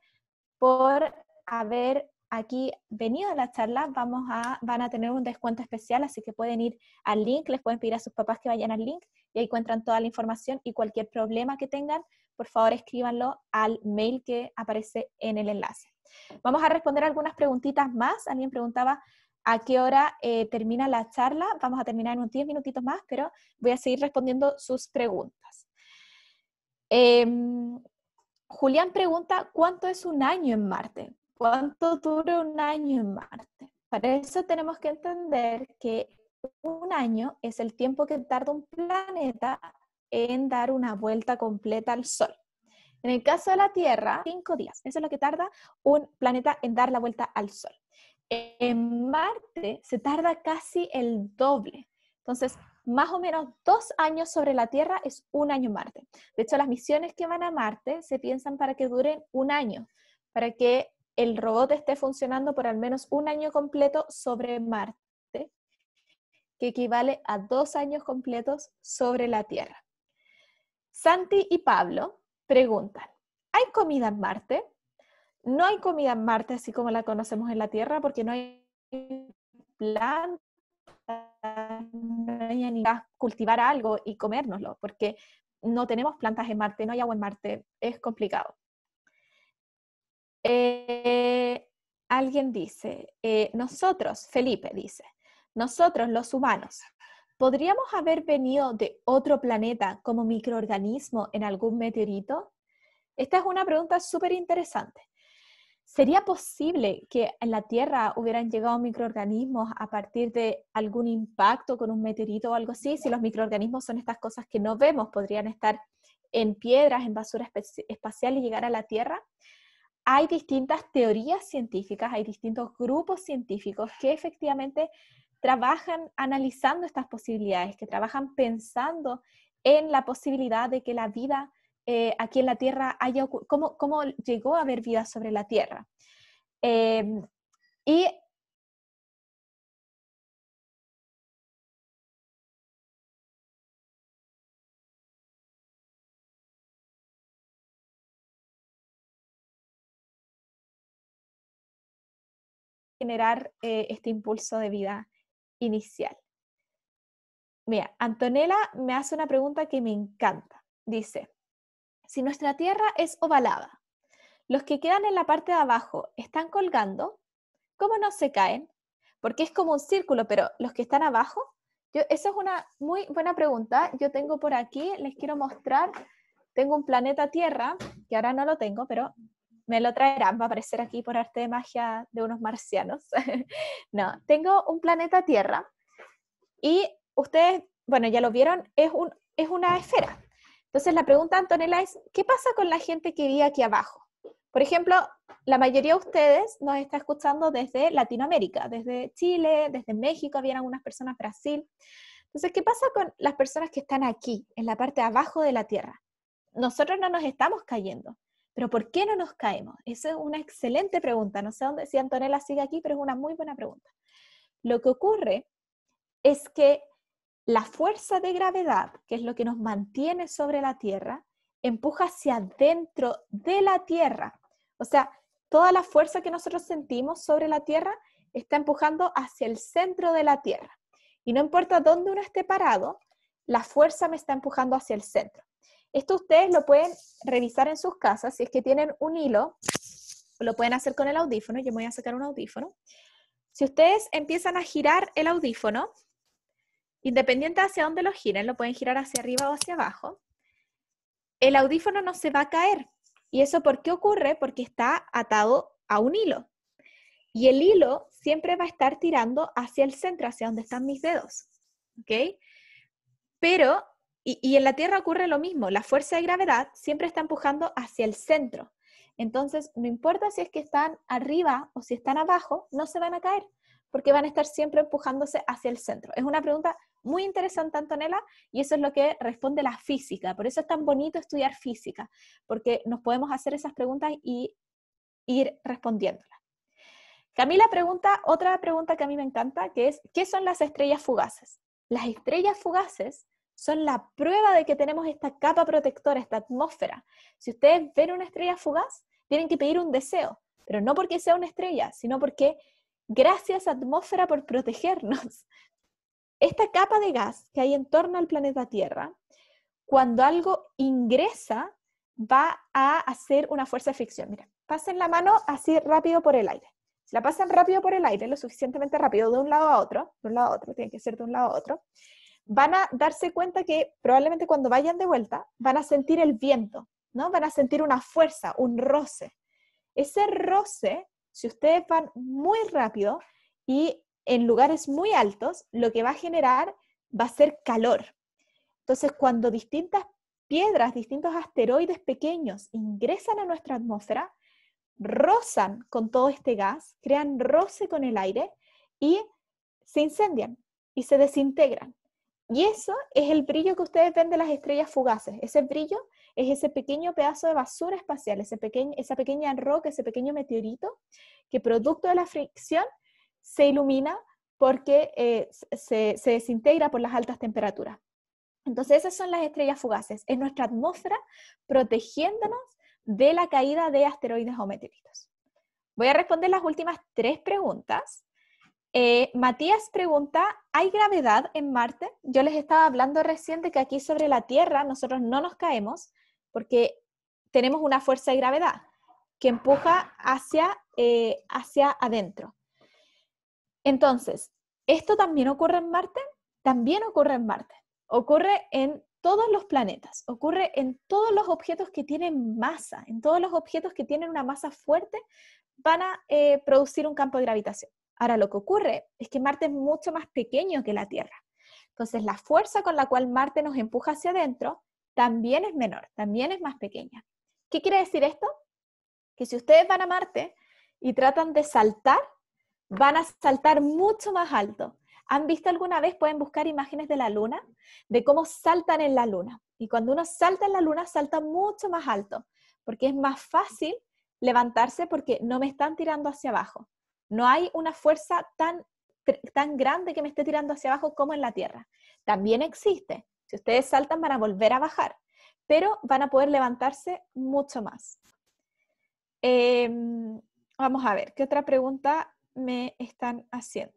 por haber aquí venido a la charla, vamos a, van a tener un descuento especial, así que pueden ir al link, les pueden pedir a sus papás que vayan al link y ahí encuentran toda la información y cualquier problema que tengan, por favor escríbanlo al mail que aparece en el enlace. Vamos a responder algunas preguntitas más. Alguien preguntaba, a qué hora eh, termina la charla. Vamos a terminar en unos 10 minutitos más, pero voy a seguir respondiendo sus preguntas. Em, Julián pregunta, ¿cuánto es un año en Marte? ¿Cuánto dura un año en Marte? Para eso tenemos que entender que un año es el tiempo que tarda un planeta en dar una vuelta completa al Sol. En el caso de la Tierra, cinco días. Eso es lo que tarda un planeta en dar la vuelta al Sol. En Marte se tarda casi el doble. Entonces, más o menos dos años sobre la Tierra es un año Marte. De hecho, las misiones que van a Marte se piensan para que duren un año, para que el robot esté funcionando por al menos un año completo sobre Marte, que equivale a dos años completos sobre la Tierra. Santi y Pablo preguntan, ¿hay comida en Marte? No hay comida en Marte así como la conocemos en la Tierra porque no hay plantas, no cultivar algo y comérnoslo, porque no tenemos plantas en Marte, no hay agua en Marte, es complicado. Eh, alguien dice, eh, nosotros, Felipe dice, nosotros los humanos, ¿podríamos haber venido de otro planeta como microorganismo en algún meteorito? Esta es una pregunta súper interesante. ¿Sería posible que en la Tierra hubieran llegado microorganismos a partir de algún impacto con un meteorito o algo así? Si los microorganismos son estas cosas que no vemos, podrían estar en piedras, en basura espacial y llegar a la Tierra. Hay distintas teorías científicas, hay distintos grupos científicos que efectivamente trabajan analizando estas posibilidades, que trabajan pensando en la posibilidad de que la vida eh, aquí en la Tierra haya cómo, cómo llegó a haber vida sobre la Tierra. Em, y generar eh, este impulso de vida inicial. Mira, Antonella me hace una pregunta que me encanta. Dice, si nuestra Tierra es ovalada, los que quedan en la parte de abajo están colgando, ¿cómo no se caen? Porque es como un círculo, pero los que están abajo, yo, esa es una muy buena pregunta. Yo tengo por aquí, les quiero mostrar, tengo un planeta Tierra, que ahora no lo tengo, pero me lo traerán, va a aparecer aquí por arte de magia de unos marcianos. no, tengo un planeta Tierra y ustedes, bueno, ya lo vieron, es una esfera, entonces la pregunta, Antonella, es, ¿qué pasa con la gente que vive aquí abajo? Por ejemplo, la mayoría de ustedes nos está escuchando desde Latinoamérica, desde Chile, desde México, habían algunas personas Brasil. Entonces, ¿qué pasa con las personas que están aquí, en la parte de abajo de la Tierra? Nosotros no nos estamos cayendo, pero ¿por qué no nos caemos? Esa es una excelente pregunta. No sé dónde si Antonella sigue aquí, pero es una muy buena pregunta. Lo que ocurre es que la fuerza de gravedad, que es lo que nos mantiene sobre la Tierra, empuja hacia adentro de la Tierra. O sea, toda la fuerza que nosotros sentimos sobre la Tierra está empujando hacia el centro de la Tierra. Y no importa dónde uno esté parado, la fuerza me está empujando hacia el centro. Esto ustedes lo pueden revisar en sus casas. Si es que tienen un hilo, lo pueden hacer con el audífono. Yo me voy a sacar un audífono. Si ustedes empiezan a girar el audífono, Independiente hacia dónde lo giren, lo pueden girar hacia arriba o hacia abajo, el audífono no se va a caer. ¿Y eso por qué ocurre? Porque está atado a un hilo. Y el hilo siempre va a estar tirando hacia el centro, hacia donde están mis dedos. ¿Ok? Pero, y, y en la Tierra ocurre lo mismo, la fuerza de gravedad siempre está empujando hacia el centro. Entonces, no importa si es que están arriba o si están abajo, no se van a caer, porque van a estar siempre empujándose hacia el centro. Es una pregunta muy interesante, Antonella, y eso es lo que responde la física. Por eso es tan bonito estudiar física, porque nos podemos hacer esas preguntas y ir respondiéndolas. Camila pregunta otra pregunta que a mí me encanta, que es, ¿qué son las estrellas fugaces? Las estrellas fugaces son la prueba de que tenemos esta capa protectora, esta atmósfera. Si ustedes ven una estrella fugaz, tienen que pedir un deseo, pero no porque sea una estrella, sino porque gracias atmósfera por protegernos. Esta capa de gas que hay en torno al planeta Tierra, cuando algo ingresa, va a hacer una fuerza de fricción. Mira, pasen la mano así rápido por el aire. Si la pasan rápido por el aire, lo suficientemente rápido de un lado a otro, de un lado a otro, tiene que ser de un lado a otro, van a darse cuenta que probablemente cuando vayan de vuelta van a sentir el viento, ¿no? Van a sentir una fuerza, un roce. Ese roce, si ustedes van muy rápido y en lugares muy altos, lo que va a generar va a ser calor. Entonces, cuando distintas piedras, distintos asteroides pequeños ingresan a nuestra atmósfera, rozan con todo este gas, crean roce con el aire y se incendian y se desintegran. Y eso es el brillo que ustedes ven de las estrellas fugaces. Ese brillo es ese pequeño pedazo de basura espacial, ese pequeño, esa pequeña roca, ese pequeño meteorito que producto de la fricción se ilumina porque eh, se, desintegra por las altas temperaturas. Entonces esas son las estrellas fugaces, es nuestra atmósfera protegiéndonos de la caída de asteroides o meteoritos. Voy a responder las últimas tres preguntas. Eh, Matías pregunta, ¿hay gravedad en Marte? Yo les estaba hablando recién de que aquí sobre la Tierra nosotros no nos caemos porque tenemos una fuerza de gravedad que empuja hacia eh, adentro. Entonces, esto también ocurre en Marte, también ocurre en Marte, ocurre en todos los planetas, ocurre en todos los objetos que tienen masa, en todos los objetos que tienen una masa fuerte, van a eh, producir un campo de gravitación. Ahora, lo que ocurre es que Marte es mucho más pequeño que la Tierra. Entonces, la fuerza con la cual Marte nos empuja hacia adentro también es menor, también es más pequeña. ¿Qué quiere decir esto? Que si ustedes van a Marte y tratan de saltar, van a saltar mucho más alto. ¿Han visto alguna vez, pueden buscar imágenes de la luna, de cómo saltan en la luna? Y cuando uno salta en la luna, salta mucho más alto, porque es más fácil levantarse porque no me están tirando hacia abajo. No hay una fuerza tan, tan grande que me esté tirando hacia abajo como en la Tierra. También existe. Si ustedes saltan van a volver a bajar, pero van a poder levantarse mucho más. Em, vamos a ver, ¿qué otra pregunta me están haciendo.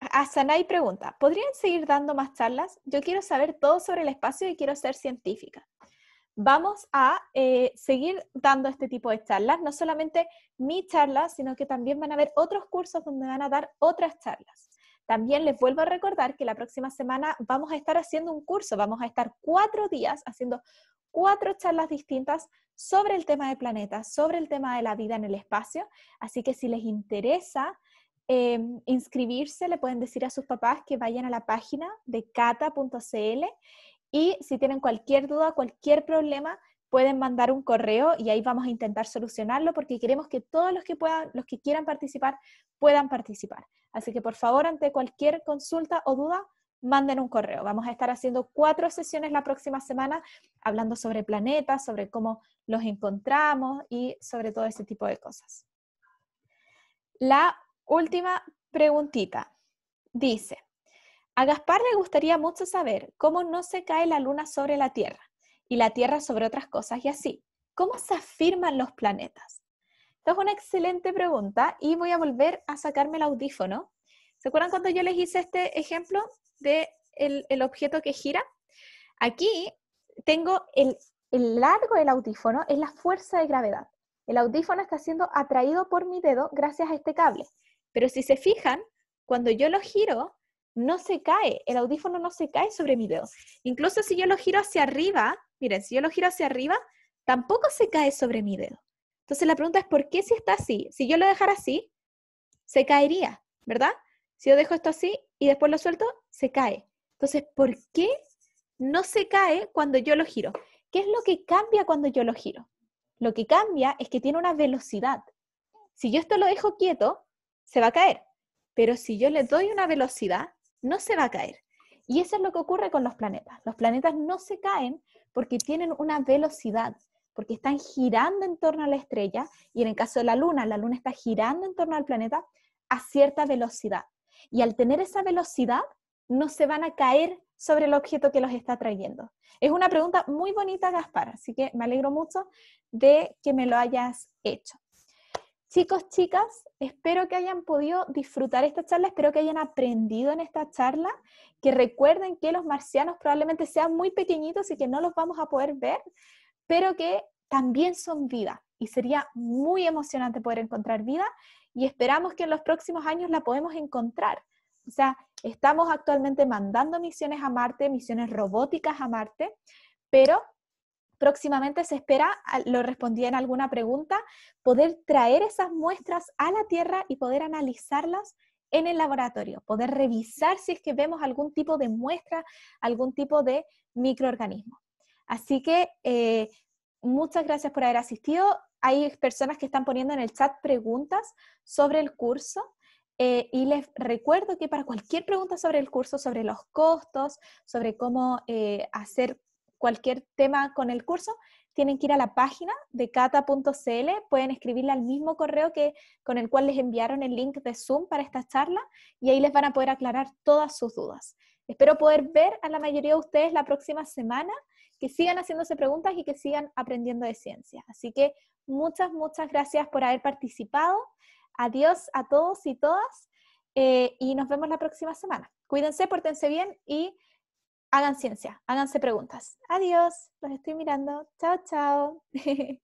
Asanay pregunta, ¿podrían seguir dando más charlas? Yo quiero saber todo sobre el espacio y quiero ser científica. Vamos a eh, seguir dando este tipo de charlas, no solamente mi charla, sino que también van a haber otros cursos donde van a dar otras charlas. También les vuelvo a recordar que la próxima semana vamos a estar haciendo un curso, vamos a estar cuatro días haciendo cuatro charlas distintas sobre el tema de planetas, sobre el tema de la vida en el espacio. Así que si les interesa em, inscribirse, le pueden decir a sus papás que vayan a la página de kata.cl y si tienen cualquier duda, cualquier problema, pueden mandar un correo y ahí vamos a intentar solucionarlo porque queremos que todos los que puedan, los que quieran participar, puedan participar. Así que por favor, ante cualquier consulta o duda, manden un correo. Vamos a estar haciendo cuatro sesiones la próxima semana hablando sobre planetas, sobre cómo los encontramos y sobre todo ese tipo de cosas. La última preguntita dice, a Gaspar le gustaría mucho saber cómo no se cae la luna sobre la Tierra y la Tierra sobre otras cosas y así. ¿Cómo se afirman los planetas? Esta es una excelente pregunta y voy a volver a sacarme el audífono. ¿Se acuerdan cuando yo les hice este ejemplo de el, objeto que gira? Aquí tengo el, el largo del audífono, es la fuerza de gravedad. El audífono está siendo atraído por mi dedo gracias a este cable. Pero si se fijan, cuando yo lo giro, no se cae, el audífono no se cae sobre mi dedo. Incluso si yo lo giro hacia arriba, miren, si yo lo giro hacia arriba, tampoco se cae sobre mi dedo. Entonces la pregunta es, ¿por qué si está así? Si yo lo dejara así, se caería, ¿verdad? Si yo dejo esto así y después lo suelto, se cae. Entonces, ¿por qué no se cae cuando yo lo giro? ¿Qué es lo que cambia cuando yo lo giro? Lo que cambia es que tiene una velocidad. Si yo esto lo dejo quieto, se va a caer. Pero si yo le doy una velocidad, no se va a caer. Y eso es lo que ocurre con los planetas. Los planetas no se caen porque tienen una velocidad, porque están girando en torno a la estrella y en el caso de la luna, la luna está girando en torno al planeta a cierta velocidad. Y al tener esa velocidad, no se van a caer sobre el objeto que los está trayendo. Es una pregunta muy bonita, Gaspar, así que me alegro mucho de que me lo hayas hecho. Chicos, chicas, espero que hayan podido disfrutar esta charla, espero que hayan aprendido en esta charla, que recuerden que los marcianos probablemente sean muy pequeñitos y que no los vamos a poder ver, pero que también son vida y sería muy emocionante poder encontrar vida y esperamos que en los próximos años la podemos encontrar. O sea, estamos actualmente mandando misiones a Marte, misiones robóticas a Marte, pero próximamente se espera, lo respondí en alguna pregunta, poder traer esas muestras a la Tierra y poder analizarlas en el laboratorio, poder revisar si es que vemos algún tipo de muestra, algún tipo de microorganismo. Así que eh, muchas gracias por haber asistido. Hay personas que están poniendo en el chat preguntas sobre el curso. Eh, y les recuerdo que para cualquier pregunta sobre el curso, sobre los costos, sobre cómo eh, hacer cualquier tema con el curso, tienen que ir a la página de cata.cl, pueden escribirle al mismo correo que con el cual les enviaron el link de Zoom para esta charla y ahí les van a poder aclarar todas sus dudas. Espero poder ver a la mayoría de ustedes la próxima semana, que sigan haciéndose preguntas y que sigan aprendiendo de ciencia. Así que muchas, muchas gracias por haber participado. Adiós a todos y todas eh, y nos vemos la próxima semana. Cuídense, pórtense bien y hagan ciencia, háganse preguntas. Adiós, los estoy mirando. Chao, chao.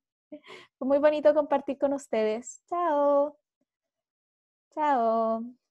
Fue muy bonito compartir con ustedes. Chao. Chao.